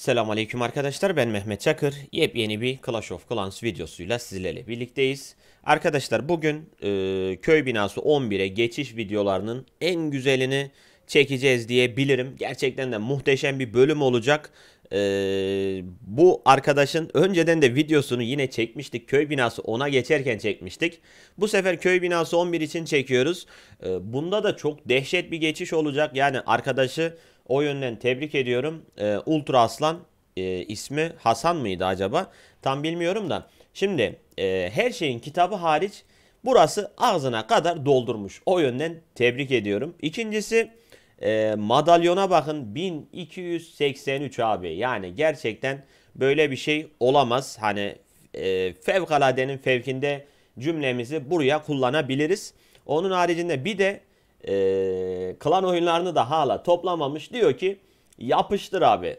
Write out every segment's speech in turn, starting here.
Selamünaleyküm arkadaşlar ben Mehmet Çakır. Yepyeni bir Clash of Clans videosuyla sizlerle birlikteyiz. Arkadaşlar bugün e, köy binası 11'e geçiş videolarının en güzelini çekeceğiz diyebilirim. Gerçekten de muhteşem bir bölüm olacak. E, bu arkadaşın önceden de videosunu yine çekmiştik. Köy binası 10'a geçerken çekmiştik. Bu sefer köy binası 11 için çekiyoruz. E, bunda da çok dehşet bir geçiş olacak. Yani arkadaşı o yönden tebrik ediyorum. E, Ultra Aslan e, ismi Hasan mıydı acaba? Tam bilmiyorum da. Şimdi e, her şeyin kitabı hariç burası ağzına kadar doldurmuş. O yönden tebrik ediyorum. İkincisi e, madalyona bakın 1283 abi. Yani gerçekten böyle bir şey olamaz. Hani e, fevkaladenin fevkinde cümlemizi buraya kullanabiliriz. Onun haricinde bir de e, klan oyunlarını da hala toplamamış. Diyor ki yapıştır abi.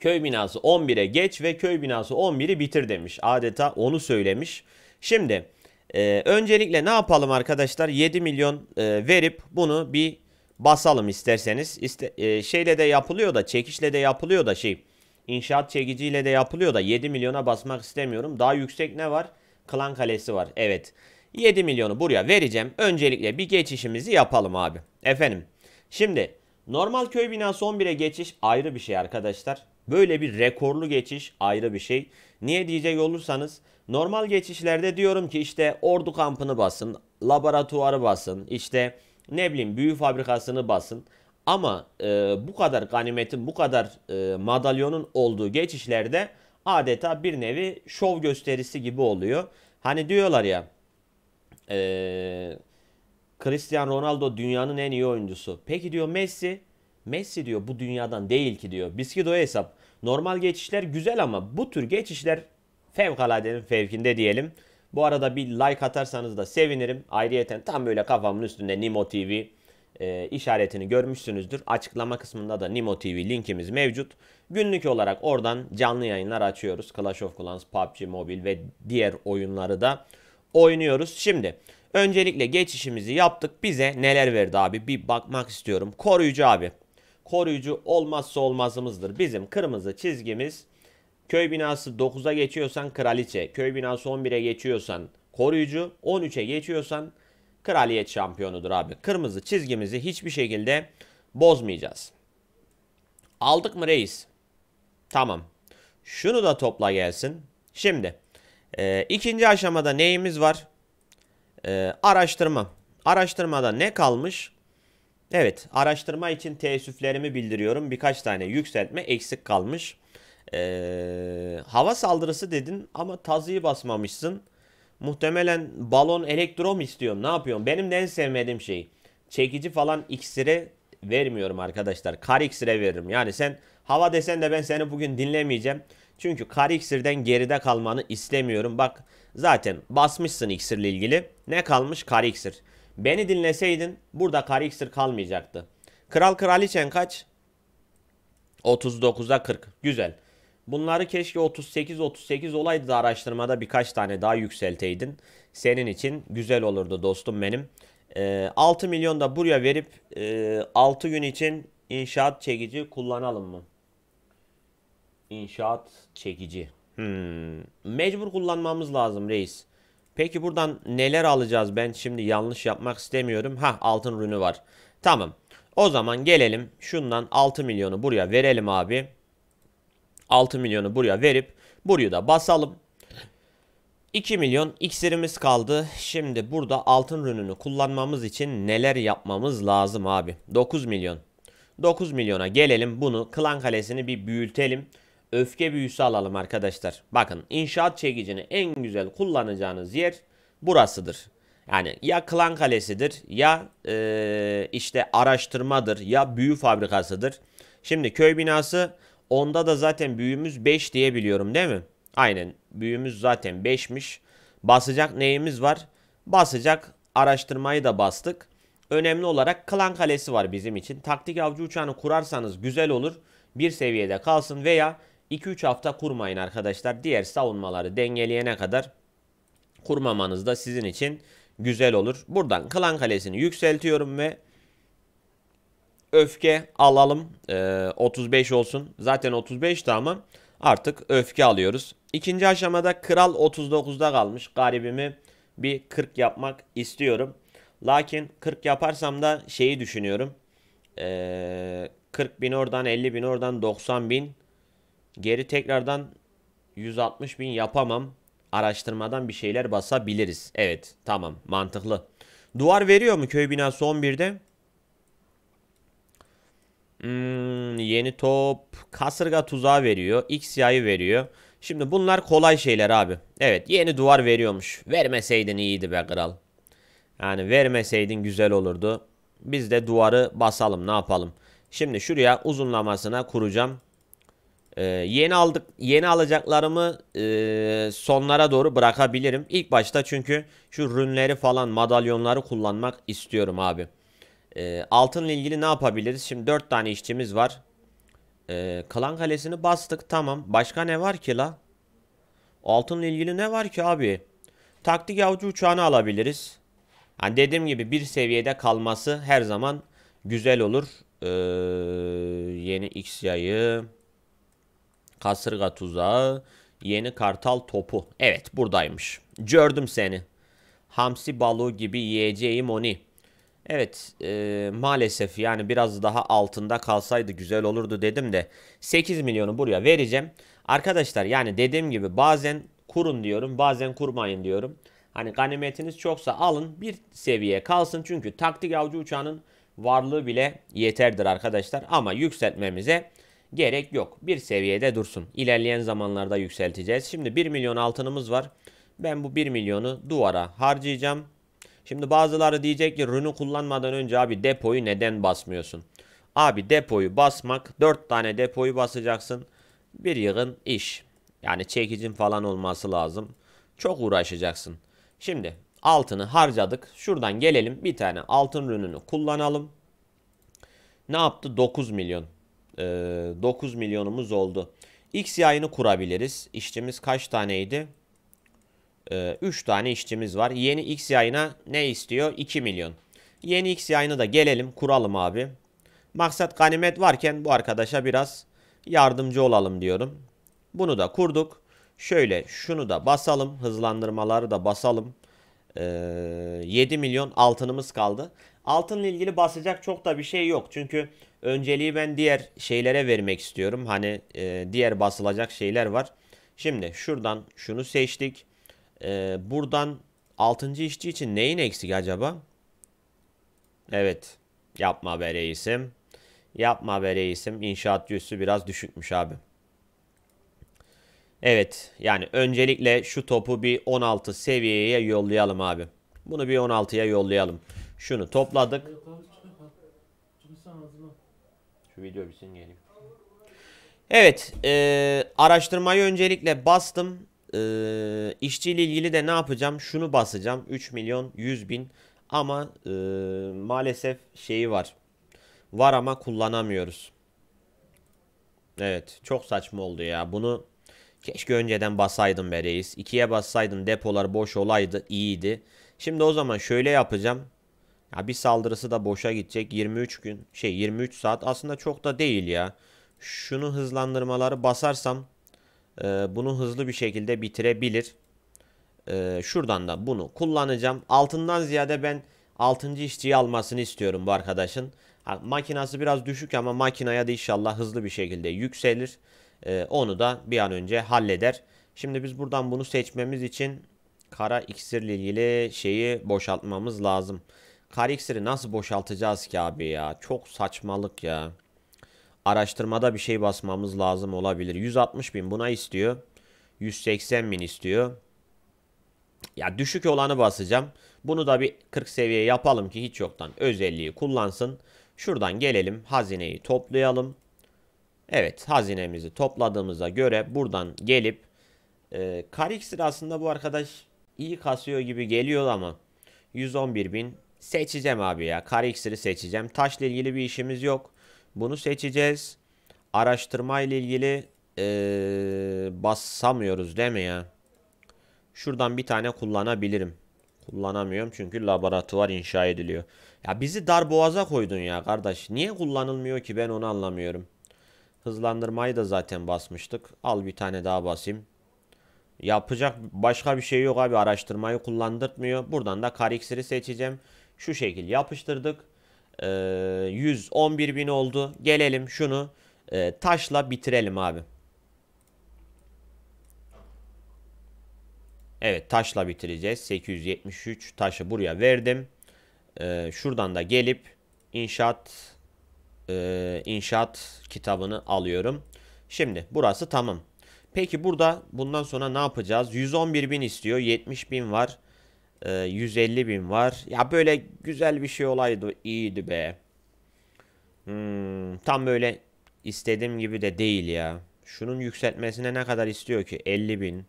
Köy binası 11'e geç ve köy binası 11'i bitir demiş. Adeta onu söylemiş. Şimdi e, öncelikle ne yapalım arkadaşlar? 7 milyon e, verip bunu bir basalım isterseniz. İste, e, şeyle de yapılıyor da çekişle de yapılıyor da şey inşaat çekiciyle de yapılıyor da 7 milyona basmak istemiyorum. Daha yüksek ne var? Klan kalesi var. Evet. 7 milyonu buraya vereceğim. Öncelikle bir geçişimizi yapalım abi. Efendim şimdi normal köy binası 11'e geçiş ayrı bir şey arkadaşlar. Böyle bir rekorlu geçiş ayrı bir şey. Niye diyecek olursanız normal geçişlerde diyorum ki işte ordu kampını basın, laboratuvarı basın, işte ne bileyim büyü fabrikasını basın. Ama e, bu kadar ganimetin, bu kadar e, madalyonun olduğu geçişlerde adeta bir nevi şov gösterisi gibi oluyor. Hani diyorlar ya ee, Cristiano Ronaldo dünyanın en iyi oyuncusu. Peki diyor Messi. Messi diyor bu dünyadan değil ki diyor. Biskido'ya hesap. Normal geçişler güzel ama bu tür geçişler fevkaladenin fevkinde diyelim. Bu arada bir like atarsanız da sevinirim. Ayrıyeten tam böyle kafamın üstünde Nimo TV e, işaretini görmüşsünüzdür. Açıklama kısmında da Nimo TV linkimiz mevcut. Günlük olarak oradan canlı yayınlar açıyoruz. Clash of Clans, PUBG Mobile ve diğer oyunları da oynuyoruz. Şimdi öncelikle geçişimizi yaptık. Bize neler verdi abi? Bir bakmak istiyorum. Koruyucu abi. Koruyucu olmazsa olmazımızdır. Bizim kırmızı çizgimiz köy binası 9'a geçiyorsan kraliçe. Köy binası 11'e geçiyorsan koruyucu. 13'e geçiyorsan kraliyet şampiyonudur abi. Kırmızı çizgimizi hiçbir şekilde bozmayacağız. Aldık mı reis? Tamam. Şunu da topla gelsin. Şimdi ee, ikinci aşamada neyimiz var? Ee, araştırma. Araştırmada ne kalmış? Evet araştırma için teessüflerimi bildiriyorum. Birkaç tane yükseltme eksik kalmış. Ee, hava saldırısı dedin ama tazıyı basmamışsın. Muhtemelen balon elektrom istiyorum. Ne yapıyorum? Benim de en sevmediğim şey. Çekici falan iksire vermiyorum arkadaşlar. Kar iksire veririm. Yani sen hava desen de ben seni bugün dinlemeyeceğim. Çünkü kar iksirden geride kalmanı istemiyorum. Bak zaten basmışsın iksirle ilgili. Ne kalmış? Kar iksir. Beni dinleseydin burada kar iksir kalmayacaktı. Kral kraliçen kaç? 39'da 40. Güzel. Bunları keşke 38-38 olaydı da araştırmada birkaç tane daha yükselteydin. Senin için güzel olurdu dostum benim. E, ee, 6 milyon da buraya verip e, 6 gün için inşaat çekici kullanalım mı? İnşaat çekici. Hmm. Mecbur kullanmamız lazım reis. Peki buradan neler alacağız? Ben şimdi yanlış yapmak istemiyorum. Ha altın rünü var. Tamam. O zaman gelelim şundan 6 milyonu buraya verelim abi. 6 milyonu buraya verip burayı da basalım. 2 milyon iksirimiz kaldı. Şimdi burada altın rününü kullanmamız için neler yapmamız lazım abi? 9 milyon. 9 milyona gelelim bunu. Klan kalesini bir büyütelim öfke büyüsü alalım arkadaşlar. Bakın inşaat çekicini en güzel kullanacağınız yer burasıdır. Yani ya klan kalesidir ya e, işte araştırmadır ya büyü fabrikasıdır. Şimdi köy binası onda da zaten büyüğümüz 5 diyebiliyorum değil mi? Aynen büyüğümüz zaten 5'miş. Basacak neyimiz var? Basacak araştırmayı da bastık. Önemli olarak klan kalesi var bizim için. Taktik avcı uçağını kurarsanız güzel olur. Bir seviyede kalsın veya 2-3 hafta kurmayın arkadaşlar. Diğer savunmaları dengeleyene kadar kurmamanız da sizin için güzel olur. Buradan Klan Kalesi'ni yükseltiyorum ve öfke alalım. Ee, 35 olsun. Zaten 35 ama artık öfke alıyoruz. İkinci aşamada Kral 39'da kalmış. Garibimi bir 40 yapmak istiyorum. Lakin 40 yaparsam da şeyi düşünüyorum. Ee, 40 bin oradan 50 bin oradan 90 bin Geri tekrardan 160 bin yapamam. Araştırmadan bir şeyler basabiliriz. Evet tamam mantıklı. Duvar veriyor mu köy binası 11'de? Hmm, yeni top kasırga tuzağı veriyor. X yayı veriyor. Şimdi bunlar kolay şeyler abi. Evet yeni duvar veriyormuş. Vermeseydin iyiydi be kral. Yani vermeseydin güzel olurdu. Biz de duvarı basalım ne yapalım. Şimdi şuraya uzunlamasına kuracağım. Ee, yeni aldık yeni alacaklarımı e, sonlara doğru bırakabilirim. İlk başta çünkü şu rünleri falan madalyonları kullanmak istiyorum abi. Ee, altınla ilgili ne yapabiliriz? Şimdi 4 tane işçimiz var. Ee, klan kalesini bastık tamam. Başka ne var ki la? Altınla ilgili ne var ki abi? Taktik avcı uçağını alabiliriz. Hani dediğim gibi bir seviyede kalması her zaman güzel olur. Ee, yeni X yayı. Kasırga tuzağı. Yeni kartal topu. Evet buradaymış. Gördüm seni. Hamsi balığı gibi yiyeceğim oni. Evet e, maalesef yani biraz daha altında kalsaydı güzel olurdu dedim de 8 milyonu buraya vereceğim. Arkadaşlar yani dediğim gibi bazen kurun diyorum bazen kurmayın diyorum. Hani ganimetiniz çoksa alın bir seviye kalsın çünkü taktik avcı uçağının varlığı bile yeterdir arkadaşlar. Ama yükseltmemize gerek yok. Bir seviyede dursun. İlerleyen zamanlarda yükselteceğiz. Şimdi 1 milyon altınımız var. Ben bu 1 milyonu duvara harcayacağım. Şimdi bazıları diyecek ki rünü kullanmadan önce abi depoyu neden basmıyorsun? Abi depoyu basmak 4 tane depoyu basacaksın. Bir yığın iş. Yani çekicin falan olması lazım. Çok uğraşacaksın. Şimdi altını harcadık. Şuradan gelelim bir tane altın rününü kullanalım. Ne yaptı? 9 milyon e, ee, 9 milyonumuz oldu. X yayını kurabiliriz. İşçimiz kaç taneydi? 3 ee, tane işçimiz var. Yeni X yayına ne istiyor? 2 milyon. Yeni X yayını da gelelim kuralım abi. Maksat ganimet varken bu arkadaşa biraz yardımcı olalım diyorum. Bunu da kurduk. Şöyle şunu da basalım. Hızlandırmaları da basalım. Ee, 7 milyon altınımız kaldı. Altınla ilgili bahsedecek çok da bir şey yok. Çünkü önceliği ben diğer şeylere vermek istiyorum. Hani e, diğer basılacak şeyler var. Şimdi şuradan şunu seçtik. E, buradan 6. işçi için neyin eksik acaba? Evet. Yapma be reisim. Yapma be reisim. İnşaat yüzü biraz düşükmüş abi. Evet. Yani öncelikle şu topu bir 16 seviyeye yollayalım abi. Bunu bir 16'ya yollayalım. Şunu topladık. Şu video bitsin geleyim. Evet. E, araştırmayı öncelikle bastım. E, işçiyle ilgili de ne yapacağım? Şunu basacağım. 3 milyon 100 bin. Ama e, maalesef şeyi var. Var ama kullanamıyoruz. Evet. Çok saçma oldu ya. Bunu keşke önceden basaydım be reis. 2'ye bassaydım depolar boş olaydı. iyiydi. Şimdi o zaman şöyle yapacağım. Ya bir saldırısı da boşa gidecek. 23 gün şey 23 saat aslında çok da değil ya. Şunu hızlandırmaları basarsam e, bunu hızlı bir şekilde bitirebilir. E, şuradan da bunu kullanacağım. Altından ziyade ben 6. işçiyi almasını istiyorum bu arkadaşın. Ha, makinası biraz düşük ama makinaya da inşallah hızlı bir şekilde yükselir. E, onu da bir an önce halleder. Şimdi biz buradan bunu seçmemiz için kara iksirle ilgili şeyi boşaltmamız lazım. Kar nasıl boşaltacağız ki abi ya? Çok saçmalık ya. Araştırmada bir şey basmamız lazım olabilir. 160 bin buna istiyor. 180 bin istiyor. Ya düşük olanı basacağım. Bunu da bir 40 seviye yapalım ki hiç yoktan özelliği kullansın. Şuradan gelelim hazineyi toplayalım. Evet hazinemizi topladığımıza göre buradan gelip e, Karik sırasında bu arkadaş iyi kasıyor gibi geliyor ama 111 bin seçeceğim abi ya. Kare iksiri seçeceğim. Taşla ilgili bir işimiz yok. Bunu seçeceğiz. Araştırma ile ilgili ee, basamıyoruz değil mi ya? Şuradan bir tane kullanabilirim. Kullanamıyorum çünkü laboratuvar inşa ediliyor. Ya bizi dar boğaza koydun ya kardeş. Niye kullanılmıyor ki ben onu anlamıyorum. Hızlandırmayı da zaten basmıştık. Al bir tane daha basayım. Yapacak başka bir şey yok abi. Araştırmayı kullandırtmıyor. Buradan da kar seçeceğim. Şu şekil yapıştırdık. E, ee, 111 bin oldu. Gelelim şunu e, taşla bitirelim abi. Evet taşla bitireceğiz. 873 taşı buraya verdim. E, şuradan da gelip inşaat e, inşaat kitabını alıyorum. Şimdi burası tamam. Peki burada bundan sonra ne yapacağız? 111 bin istiyor. 70 bin var. E, ee, 150 bin var. Ya böyle güzel bir şey olaydı iyiydi be. Hmm, tam böyle istediğim gibi de değil ya. Şunun yükseltmesine ne kadar istiyor ki? 50 bin.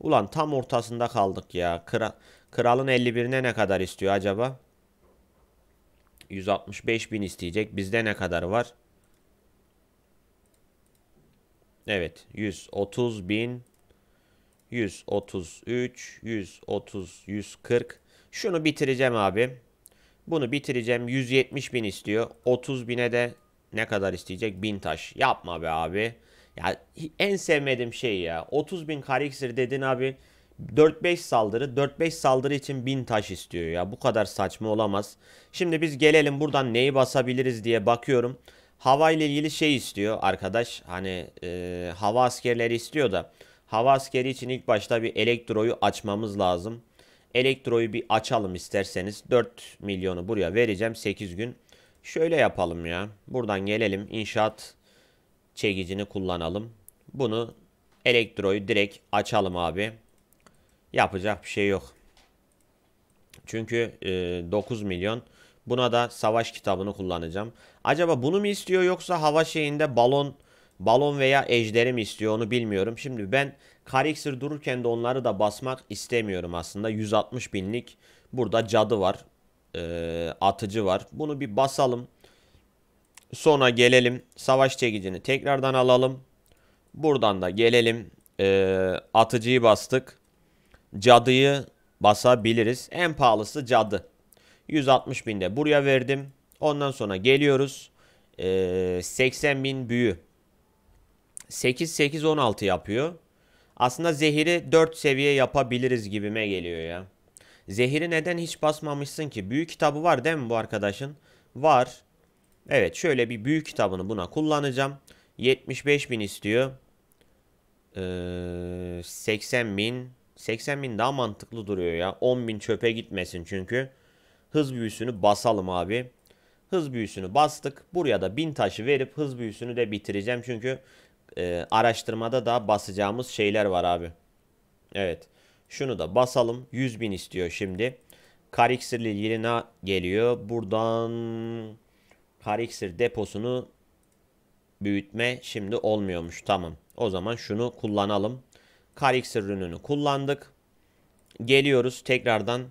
Ulan tam ortasında kaldık ya. Kral, kralın 51'ine ne kadar istiyor acaba? 165 bin isteyecek. Bizde ne kadar var? Evet. 130 bin. 133, 130, 140. Şunu bitireceğim abi. Bunu bitireceğim. 170 bin istiyor. 30 bine de ne kadar isteyecek? 1000 taş. Yapma be abi. Ya en sevmediğim şey ya. 30 bin kariksir dedin abi. 4-5 saldırı. 4-5 saldırı için 1000 taş istiyor ya. Bu kadar saçma olamaz. Şimdi biz gelelim buradan neyi basabiliriz diye bakıyorum. Hava ile ilgili şey istiyor arkadaş. Hani e, hava askerleri istiyor da. Hava askeri için ilk başta bir elektroyu açmamız lazım. Elektroyu bir açalım isterseniz. 4 milyonu buraya vereceğim 8 gün. Şöyle yapalım ya. Buradan gelelim inşaat çekicini kullanalım. Bunu elektroyu direkt açalım abi. Yapacak bir şey yok. Çünkü e, 9 milyon. Buna da savaş kitabını kullanacağım. Acaba bunu mu istiyor yoksa hava şeyinde balon Balon veya ejderi istiyor onu bilmiyorum. Şimdi ben Kariksir dururken de onları da basmak istemiyorum aslında. 160 binlik burada cadı var. E, atıcı var. Bunu bir basalım. Sonra gelelim. Savaş çekicini tekrardan alalım. Buradan da gelelim. E, atıcıyı bastık. Cadıyı basabiliriz. En pahalısı cadı. 160 binde buraya verdim. Ondan sonra geliyoruz. E, 80 bin büyü. 8-8-16 yapıyor. Aslında zehiri 4 seviye yapabiliriz gibime geliyor ya. Zehiri neden hiç basmamışsın ki? Büyük kitabı var değil mi bu arkadaşın? Var. Evet şöyle bir büyük kitabını buna kullanacağım. 75 bin istiyor. Ee, 80 bin. 80 bin daha mantıklı duruyor ya. 10 bin çöpe gitmesin çünkü. Hız büyüsünü basalım abi. Hız büyüsünü bastık. Buraya da bin taşı verip hız büyüsünü de bitireceğim. Çünkü e, araştırmada da basacağımız şeyler var abi. Evet. Şunu da basalım. 100 bin istiyor şimdi. Kariksirli yine geliyor. Buradan kariksir deposunu büyütme şimdi olmuyormuş. Tamam. O zaman şunu kullanalım. Kariksir ürününü kullandık. Geliyoruz tekrardan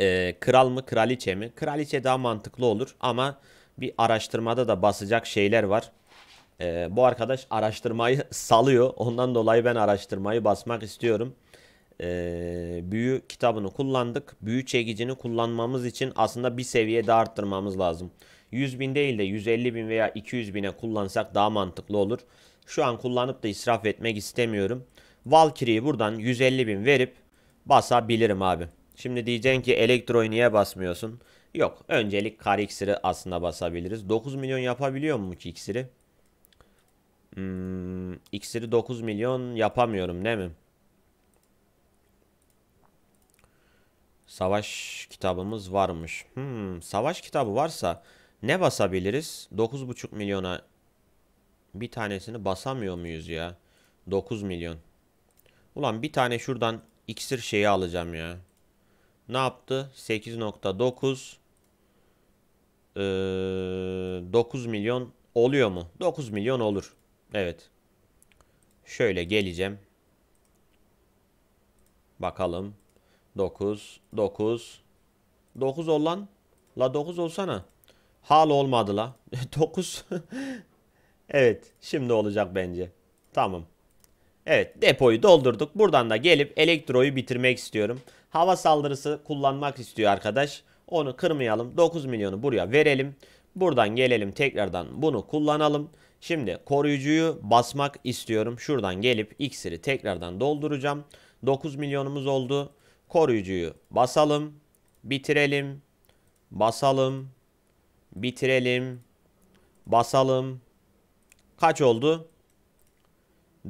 e, kral mı kraliçe mi? Kraliçe daha mantıklı olur ama bir araştırmada da basacak şeyler var. Ee, bu arkadaş araştırmayı salıyor. Ondan dolayı ben araştırmayı basmak istiyorum. Ee, büyü kitabını kullandık. Büyü çekicini kullanmamız için aslında bir seviye daha arttırmamız lazım. 100 bin değil de 150 bin veya 200 bine kullansak daha mantıklı olur. Şu an kullanıp da israf etmek istemiyorum. Valkyrie'yi buradan 150 bin verip basabilirim abi. Şimdi diyeceksin ki elektroyu niye basmıyorsun? Yok öncelik kar iksiri aslında basabiliriz. 9 milyon yapabiliyor mu ki iksiri? Hmm, iksiri 9 milyon yapamıyorum değil mi? Savaş kitabımız varmış. Hmm, savaş kitabı varsa ne basabiliriz? 9,5 milyona bir tanesini basamıyor muyuz ya? 9 milyon. Ulan bir tane şuradan iksir şeyi alacağım ya. Ne yaptı? 8.9 ee, 9 milyon oluyor mu? 9 milyon olur. Evet. Şöyle geleceğim. Bakalım. 9, 9. 9 olan La 9 olsana. Hal olmadı la. 9. evet. Şimdi olacak bence. Tamam. Evet depoyu doldurduk. Buradan da gelip elektroyu bitirmek istiyorum. Hava saldırısı kullanmak istiyor arkadaş. Onu kırmayalım. 9 milyonu buraya verelim. Buradan gelelim tekrardan bunu kullanalım. Şimdi koruyucuyu basmak istiyorum. Şuradan gelip iksiri tekrardan dolduracağım. 9 milyonumuz oldu. Koruyucuyu basalım. Bitirelim. Basalım. Bitirelim. Basalım. Kaç oldu?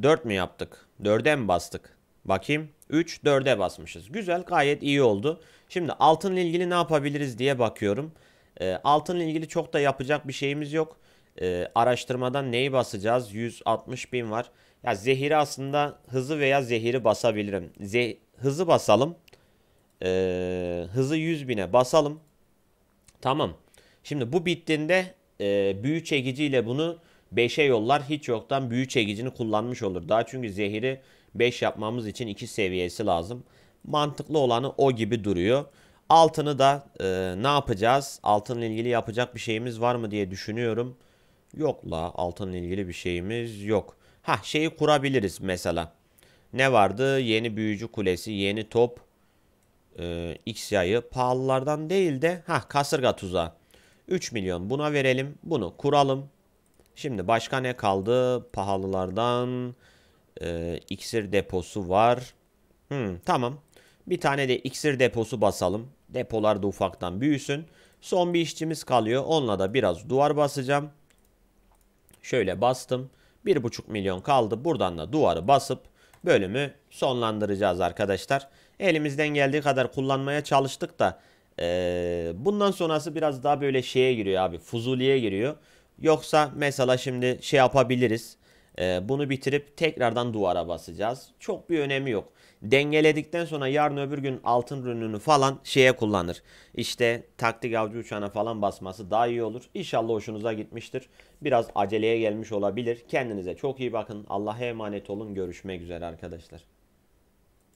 4 mi yaptık? 4'e mi bastık? Bakayım. 3, 4'e basmışız. Güzel gayet iyi oldu. Şimdi altınla ilgili ne yapabiliriz diye bakıyorum. E, altınla ilgili çok da yapacak bir şeyimiz yok. E, araştırmadan neyi basacağız? 160 bin var. Ya zehiri aslında hızı veya zehiri basabilirim. Ze hızı basalım. E, hızı 100 bine basalım. Tamam. Şimdi bu bittiğinde e, büyü çekiciyle bunu 5'e yollar. Hiç yoktan büyü çekicini kullanmış olur. Daha çünkü zehiri 5 yapmamız için 2 seviyesi lazım. Mantıklı olanı o gibi duruyor. Altını da e, ne yapacağız? Altınla ilgili yapacak bir şeyimiz var mı diye düşünüyorum. Yok la altınla ilgili bir şeyimiz yok. Ha şeyi kurabiliriz mesela. Ne vardı? Yeni büyücü kulesi, yeni top, e, X yayı pahalılardan değil de ha kasırga tuzağı. 3 milyon buna verelim. Bunu kuralım. Şimdi başka ne kaldı? Pahalılardan e, iksir deposu var. Hmm, tamam. Bir tane de iksir deposu basalım. Depolar da ufaktan büyüsün. Son bir işçimiz kalıyor. Onunla da biraz duvar basacağım. Şöyle bastım. 1,5 milyon kaldı. Buradan da duvarı basıp bölümü sonlandıracağız arkadaşlar. Elimizden geldiği kadar kullanmaya çalıştık da ee, bundan sonrası biraz daha böyle şeye giriyor abi. Fuzuliye giriyor. Yoksa mesela şimdi şey yapabiliriz. E, bunu bitirip tekrardan duvara basacağız. Çok bir önemi yok dengeledikten sonra yarın öbür gün altın rününü falan şeye kullanır. İşte taktik avcı uçağına falan basması daha iyi olur. İnşallah hoşunuza gitmiştir. Biraz aceleye gelmiş olabilir. Kendinize çok iyi bakın. Allah'a emanet olun. Görüşmek üzere arkadaşlar.